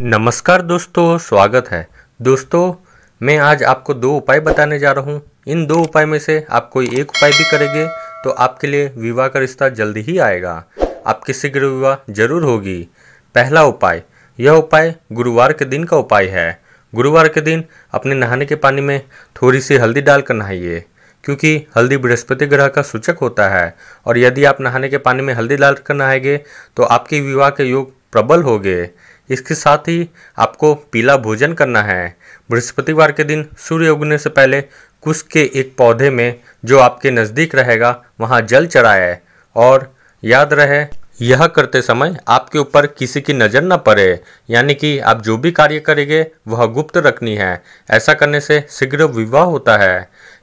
नमस्कार दोस्तों स्वागत है दोस्तों मैं आज आपको दो उपाय बताने जा रहा हूँ इन दो उपाय में से आप कोई एक उपाय भी करेंगे तो आपके लिए विवाह का रिश्ता जल्दी ही आएगा आपकी शीघ्र विवाह जरूर होगी पहला उपाय यह उपाय गुरुवार के दिन का उपाय है गुरुवार के दिन अपने नहाने के पानी में थोड़ी सी हल्दी डालकर नहाइए क्योंकि हल्दी बृहस्पति ग्रह का सूचक होता है और यदि आप नहाने के पानी में हल्दी डालकर नहाएंगे तो आपके विवाह के योग प्रबल हो इसके साथ ही आपको पीला भोजन करना है बृहस्पतिवार के दिन सूर्य उगने से पहले कुश के एक पौधे में जो आपके नज़दीक रहेगा वहाँ जल चढ़ाए और याद रहे यह करते समय आपके ऊपर किसी की नज़र न पड़े यानी कि आप जो भी कार्य करेंगे वह गुप्त रखनी है ऐसा करने से शीघ्र विवाह होता है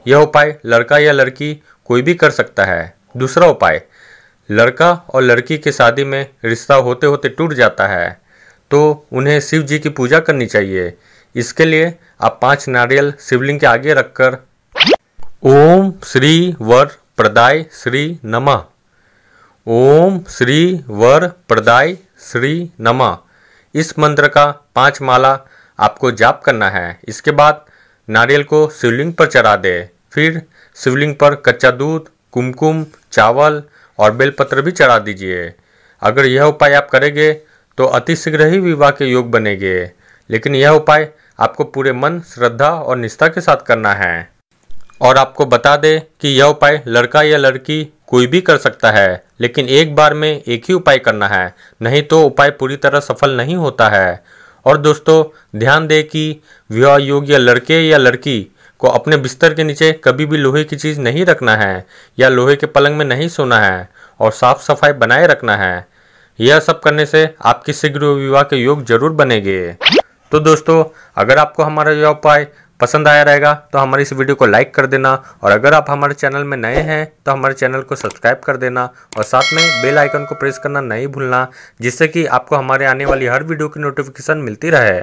यह उपाय लड़का या लड़की कोई भी कर सकता है दूसरा उपाय लड़का और लड़की की शादी में रिश्ता होते होते टूट जाता है तो उन्हें शिव जी की पूजा करनी चाहिए इसके लिए आप पांच नारियल शिवलिंग के आगे रखकर ओम श्री वर प्रदाय श्री नमः ओम श्री वर प्रदाय श्री नमः इस मंत्र का पांच माला आपको जाप करना है इसके बाद नारियल को शिवलिंग पर चढ़ा दे फिर शिवलिंग पर कच्चा दूध कुमकुम चावल और बेलपत्र भी चढ़ा दीजिए अगर यह उपाय आप करेंगे तो अतिशीघ्र ही विवाह के योग बनेंगे लेकिन यह उपाय आपको पूरे मन श्रद्धा और निष्ठा के साथ करना है और आपको बता दें कि यह उपाय लड़का या लड़की कोई भी कर सकता है लेकिन एक बार में एक ही उपाय करना है नहीं तो उपाय पूरी तरह सफल नहीं होता है और दोस्तों ध्यान दें कि विवाह योग्य लड़के या लड़की को अपने बिस्तर के नीचे कभी भी लोहे की चीज़ नहीं रखना है या लोहे के पलंग में नहीं सोना है और साफ सफाई बनाए रखना है यह सब करने से आपकी शीघ्र विवाह के योग जरूर बनेंगे तो दोस्तों अगर आपको हमारा यह उपाय पसंद आया रहेगा तो हमारी इस वीडियो को लाइक कर देना और अगर आप हमारे चैनल में नए हैं तो हमारे चैनल को सब्सक्राइब कर देना और साथ में बेल आइकन को प्रेस करना नहीं भूलना जिससे कि आपको हमारे आने वाली हर वीडियो की नोटिफिकेशन मिलती रहे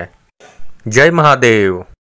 जय महादेव